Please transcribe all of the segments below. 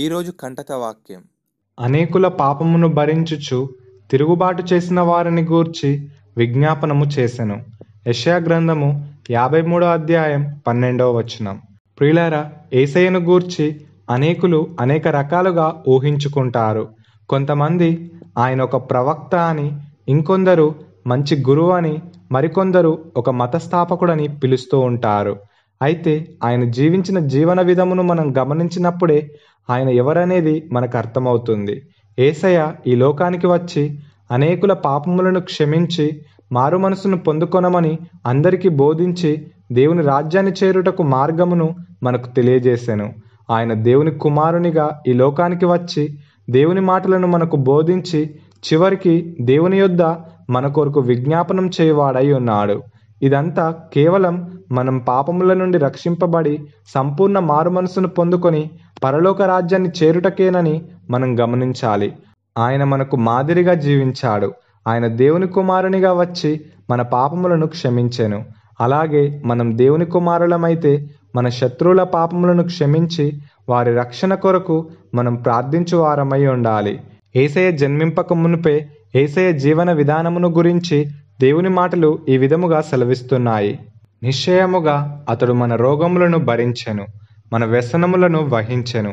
ఈరోజు కంటక వాక్యం అనేకుల పాపమును భరించుచు తిరుగుబాటు చేసిన వారిని గూర్చి విజ్ఞాపనము చేసెను యషయా గ్రంథము యాభై మూడో అధ్యాయం పన్నెండవ వచనం ప్రియులార ఏసయ్యను గూర్చి అనేకులు అనేక రకాలుగా ఊహించుకుంటారు కొంతమంది ఆయన ఒక ప్రవక్త అని ఇంకొందరు మంచి గురువు అని మరికొందరు ఒక మతస్థాపకుడని పిలుస్తూ ఉంటారు అయితే ఆయన జీవించిన జీవన విధమును మనం గమనించినప్పుడే ఆయన ఎవరనేది మనకు అర్థమవుతుంది ఏసయ ఈ లోకానికి వచ్చి అనేకుల పాపములను క్షమించి మారు మనసును పొందుకొనమని అందరికీ బోధించి దేవుని రాజ్యాన్ని చేరుటకు మార్గమును మనకు తెలియజేశాను ఆయన దేవుని కుమారునిగా ఈ లోకానికి వచ్చి దేవుని మాటలను మనకు బోధించి చివరికి దేవుని యొద్ద మన కొరకు విజ్ఞాపనం చేయవాడై ఉన్నాడు ఇదంతా కేవలం మనం పాపముల నుండి రక్షింపబడి సంపూర్ణ మారుమనసును పొందుకొని పరలోక రాజ్యాన్ని చేరుటకేనని మనం గమనించాలి ఆయన మనకు మాదిరిగా జీవించాడు ఆయన దేవుని కుమారునిగా వచ్చి మన పాపములను క్షమించెను అలాగే మనం దేవుని కుమారులమైతే మన శత్రువుల పాపములను క్షమించి వారి రక్షణ కొరకు మనం ప్రార్థించువారమై ఉండాలి ఏసయ జన్మింపక మునిపే ఏసయ జీవన విధానమును గురించి దేవుని మాటలు ఈ విధముగా సెలవిస్తున్నాయి నిశ్చయముగా అతడు మన రోగములను భరించెను మన వ్యసనములను వహించెను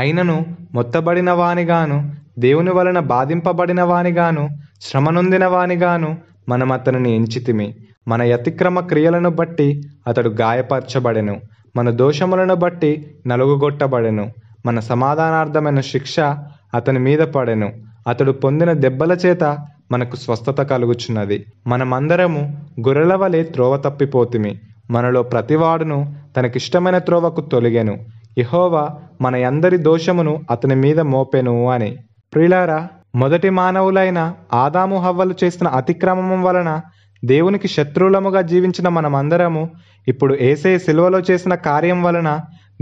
అయినను మొత్తబడిన వానిగాను దేవుని వలన బాధింపబడిన వానిగాను శ్రమనొందిన వానిగాను మనం అతనిని ఎంచితిమి మన అతిక్రమ క్రియలను బట్టి అతడు గాయపరచబడెను మన దోషములను బట్టి నలుగుగొట్టబడెను మన సమాధానార్థమైన శిక్ష అతని మీద పడెను అతడు పొందిన దెబ్బల చేత మనకు స్వస్థత కలుగుచున్నది మనమందరము గొర్రెల వలె త్రోవ తప్పిపోతిమి మనలో ప్రతివాడును తనకిష్టమైన త్రోవకు తొలిగెను ఇహోవా మన అందరి దోషమును అతని మీద మోపెను అని ప్రిలారా మొదటి మానవులైన ఆదాము హవ్వలు చేసిన అతిక్రమం వలన దేవునికి శత్రువులముగా జీవించిన మనమందరము ఇప్పుడు ఏసే శిలువలో చేసిన కార్యం వలన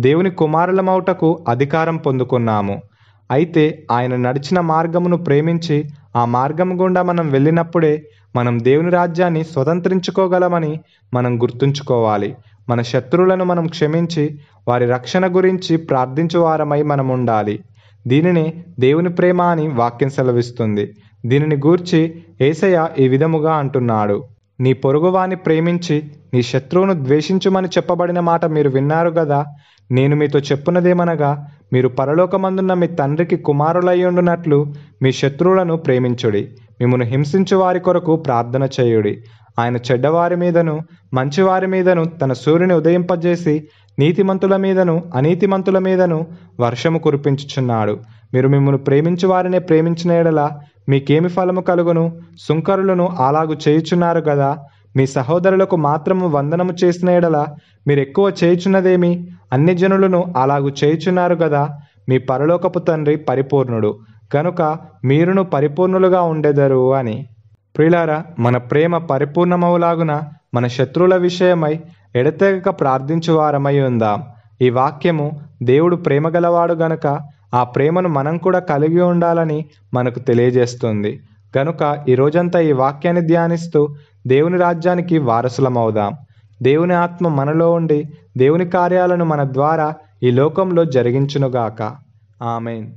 దేవుని కుమారులమౌటకు అధికారం పొందుకున్నాము అయితే ఆయన నడిచిన మార్గమును ప్రేమించి ఆ మార్గం గుండా మనం వెళ్ళినప్పుడే మనం దేవుని రాజ్యాన్ని స్వతంత్రించుకోగలమని మనం గుర్తుంచుకోవాలి మన శత్రువులను మనం క్షమించి వారి రక్షణ గురించి ప్రార్థించువారమై మనం ఉండాలి దీనిని దేవుని ప్రేమ అని వాక్యం సెలవిస్తుంది దీనిని గూర్చి ఏసయ ఈ విధముగా అంటున్నాడు నీ పొరుగువాని ప్రేమించి నీ శత్రువును ద్వేషించుమని చెప్పబడిన మాట మీరు విన్నారు కదా నేను మీతో చెప్పున్నదేమనగా మీరు పరలోకమందున్న మీ తండ్రికి కుమారులయ్యుండునట్లు మీ శత్రువులను ప్రేమించుడి మిమ్మను హింసించు వారి కొరకు ప్రార్థన చేయుడి ఆయన చెడ్డవారి మీదను మంచివారి మీదను తన సూర్యుని ఉదయింపజేసి నీతిమంతుల మీదను అనీతిమంతుల మీదను వర్షము కురిపించుచున్నాడు మీరు మిమ్మల్ని ప్రేమించు వారినే ప్రేమించిన ఎడల మీకేమి ఫలము కలుగును సుంకరులను అలాగు చేయుచున్నారు కదా మీ సహోదరులకు మాత్రము వందనము చేసిన ఎడల మీరు ఎక్కువ చేయుచున్నదేమి అన్ని జనులను అలాగు చేయుచున్నారు కదా మీ పరలోకపు తండ్రి పరిపూర్ణుడు కనుక మీరును పరిపూర్ణులుగా ఉండెదరు అని ప్రిలారా మన ప్రేమ పరిపూర్ణమవులాగున మన శత్రువుల విషయమై ఎడతెగక ప్రార్థించువారమై ఉందాం ఈ వాక్యము దేవుడు ప్రేమ గలవాడు గనక ఆ ప్రేమను మనం కూడా కలిగి ఉండాలని మనకు తెలియజేస్తుంది గనుక ఈ రోజంతా ఈ వాక్యాన్ని ధ్యానిస్తూ దేవుని రాజ్యానికి వారసులమవుదాం దేవుని ఆత్మ మనలో ఉండి దేవుని కార్యాలను మన ద్వారా ఈ లోకంలో జరిగించునుగాక ఆమెన్